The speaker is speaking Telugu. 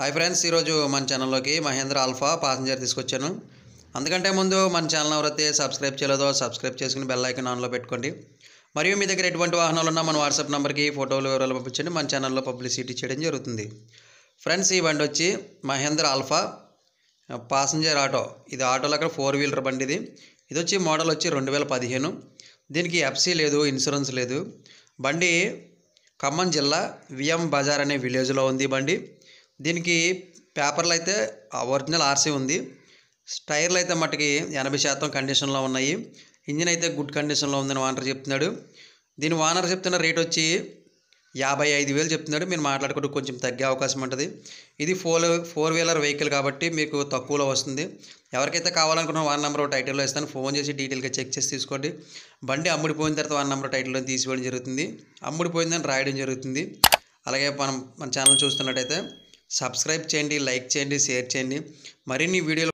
హాయ్ ఫ్రెండ్స్ ఈరోజు మన ఛానల్లోకి మహేంద్ర ఆల్ఫా పాసింజర్ తీసుకొచ్చాను అందుకంటే ముందు మన ఛానల్ ఎవరైతే సబ్స్క్రైబ్ చేయలేదో సబ్స్క్రైబ్ చేసుకుని బెల్ ఐకన్ ఆన్లో పెట్టుకోండి మరియు మీ దగ్గర ఎటువంటి వాహనాలు ఉన్నా మన వాట్సాప్ నెంబర్కి ఫోటోలు వివరాలు పంపించండి మన ఛానల్లో పబ్లిసిటీ చేయడం జరుగుతుంది ఫ్రెండ్స్ ఈ బండి వచ్చి మహేంద్ర ఆల్ఫా పాసింజర్ ఆటో ఇది ఆటోలో అక్కడ ఫోర్ వీలర్ బండి ఇది ఇది వచ్చి మోడల్ వచ్చి రెండు వేల పదిహేను దీనికి ఎఫ్సీ లేదు ఇన్సూరెన్స్ లేదు బండి ఖమ్మం జిల్లా విఎం బజార్ అనే విలేజ్లో ఉంది బండి దీనికి పేపర్లు అయితే ఒరిజినల్ ఆర్సీ ఉంది టైర్లు అయితే మటుకి ఎనభై శాతం కండిషన్లో ఉన్నాయి ఇంజిన్ అయితే గుడ్ కండిషన్లో ఉందని ఓనర్ చెప్తున్నాడు దీని ఓనర్ చెప్తున్న రేట్ వచ్చి యాభై ఐదు వేలు చెప్తున్నాడు మీరు మాట్లాడుకుంటూ కొంచెం తగ్గే అవకాశం ఉంటుంది ఇది ఫోర్ ఫోర్ వీలర్ వెహికల్ కాబట్టి మీకు తక్కువలో వస్తుంది ఎవరికైతే కావాలనుకున్న వన్ నెంబర్ టైటిల్లో ఇస్తాను ఫోన్ చేసి డీటెయిల్గా చెక్ చేసి తీసుకోండి బండి అమ్ముడిపోయిన తర్వాత వన్ నెంబర్ టైటిల్లో తీసుకోవడం జరుగుతుంది అమ్ముడిపోయిందని రాయడం జరుగుతుంది అలాగే మనం మన ఛానల్ చూస్తున్నట్టయితే సబ్స్క్రైబ్ చేయండి లైక్ చేయండి షేర్ చేయండి మరిన్ని వీడియోలు